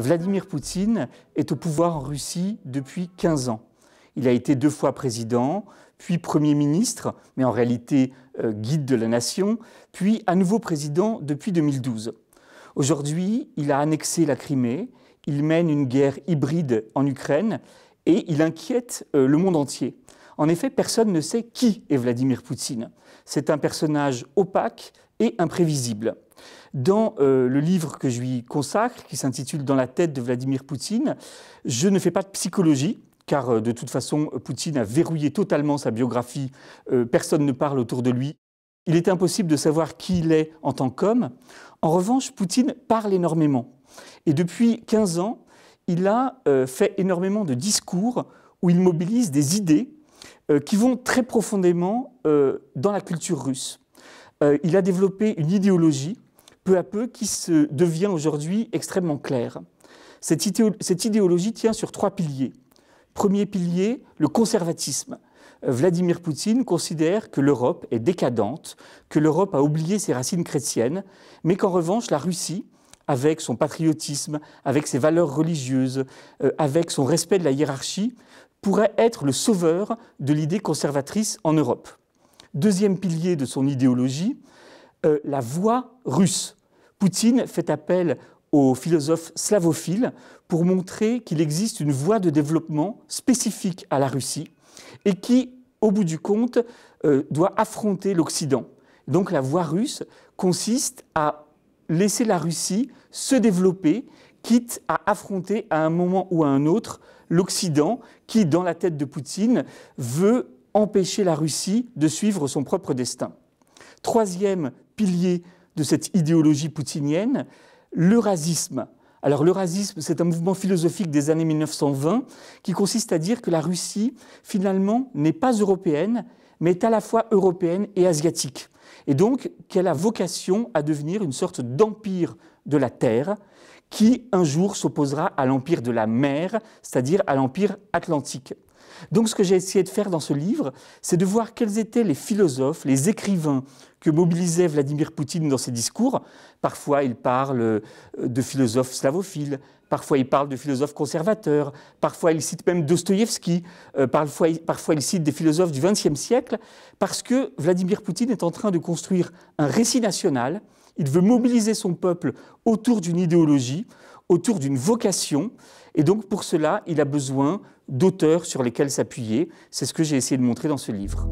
Vladimir Poutine est au pouvoir en Russie depuis 15 ans. Il a été deux fois président, puis Premier ministre, mais en réalité euh, guide de la nation, puis à nouveau président depuis 2012. Aujourd'hui, il a annexé la Crimée, il mène une guerre hybride en Ukraine et il inquiète euh, le monde entier. En effet, personne ne sait qui est Vladimir Poutine. C'est un personnage opaque et imprévisible. Dans euh, le livre que je lui consacre, qui s'intitule Dans la tête de Vladimir Poutine, je ne fais pas de psychologie, car euh, de toute façon, Poutine a verrouillé totalement sa biographie, euh, personne ne parle autour de lui, il est impossible de savoir qui il est en tant qu'homme. En revanche, Poutine parle énormément. Et depuis 15 ans, il a fait énormément de discours où il mobilise des idées qui vont très profondément dans la culture russe. il a développé une idéologie peu à peu, qui se devient aujourd'hui extrêmement clair. Cette, idéologie tient sur trois piliers. Premier pilier, le conservatisme. Vladimir Poutine considère que l'Europe est décadente, que l'Europe a oublié ses racines chrétiennes, mais qu'en revanche, la Russie, avec son patriotisme, avec ses valeurs religieuses, euh, avec son respect de la hiérarchie, pourrait être le sauveur de l'idée conservatrice en Europe. Deuxième pilier de son idéologie, euh, la voie russe. Poutine fait appel aux philosophes slavophiles pour montrer qu'il existe une voie de développement spécifique à la Russie et qui, au bout du compte, euh, doit affronter l'Occident. Donc la voie russe consiste à laisser la Russie se développer, quitte à affronter à un moment ou à un autre l'Occident qui, dans la tête de Poutine, veut empêcher la Russie de suivre son propre destin. Troisième piliers de cette idéologie poutinienne, l'eurasisme. Alors l'eurasisme, c'est un mouvement philosophique des années 1920 qui consiste à dire que la Russie, finalement, n'est pas européenne, mais est à la fois européenne et asiatique. Et donc qu'elle a vocation à devenir une sorte d'empire de la Terre qui, un jour, s'opposera à l'empire de la mer, c'est-à-dire à l'empire atlantique. Donc ce que j'ai essayé de faire dans ce livre, c'est de voir quels étaient les philosophes, les écrivains que mobilisait Vladimir Poutine dans ses discours. Parfois, il parle euh, de philosophes slavophiles, parfois il parle de philosophes conservateurs, parfois il cite même Dostoïevski, euh, parfois, parfois, il cite des philosophes du XXe siècle, parce que Vladimir Poutine est en train de construire un récit national, il veut mobiliser son peuple autour d'une idéologie, autour d'une vocation. Et donc pour cela, il a besoin d'auteurs sur lesquels s'appuyer. C'est ce que j'ai essayé de montrer dans ce livre.